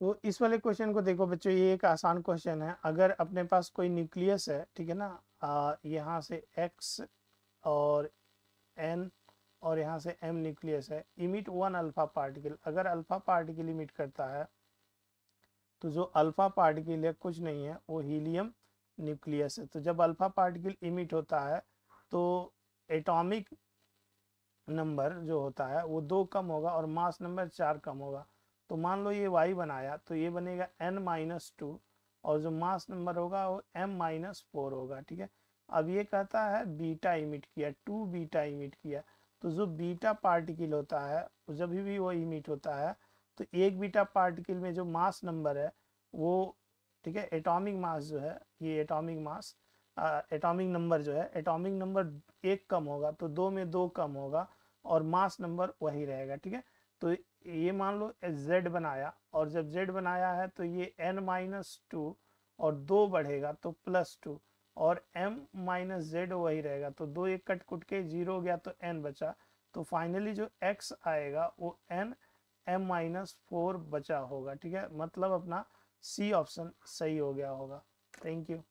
तो इस वाले क्वेश्चन को देखो बच्चों ये एक आसान क्वेश्चन है अगर अपने पास कोई न्यूक्लियस है ठीक है ना यहाँ से एक्स और एन और यहाँ से एम न्यूक्लियस है इमिट वन अल्फा पार्टिकल अगर अल्फा पार्टिकल इमिट करता है तो जो अल्फा पार्टिकल है कुछ नहीं है वो हीलियम न्यूक्लियस है तो जब अल्फा पार्टिकल इमिट होता है तो एटॉमिक नंबर जो होता है वो दो कम होगा और मास नंबर चार कम होगा तो मान लो ये वाई बनाया तो ये बनेगा एन माइनस टू और जो मास नंबर होगा वो एम माइनस फोर होगा ठीक है अब ये कहता है बीटा इमिट किया टू बीटा इमिट किया तो जो बीटा पार्टिकल होता है जब भी वो इमिट होता है तो एक बीटा पार्टिकल में जो मास नंबर है वो ठीक है एटॉमिक मास जो है ये एटॉमिक मास एटॉमिक नंबर जो है एटॉमिक नंबर एक कम होगा तो दो में दो कम होगा और मास नंबर वही रहेगा ठीक है तो ये मान लो जेड बनाया और जब जेड बनाया है तो ये एन माइनस टू और दो बढ़ेगा तो प्लस टू और एम माइनस जेड वही रहेगा तो दो एक कट कुट के जीरो हो गया तो एन बचा तो फाइनली जो एक्स आएगा वो एन एम माइनस फोर बचा होगा ठीक है मतलब अपना सी ऑप्शन सही हो गया होगा थैंक यू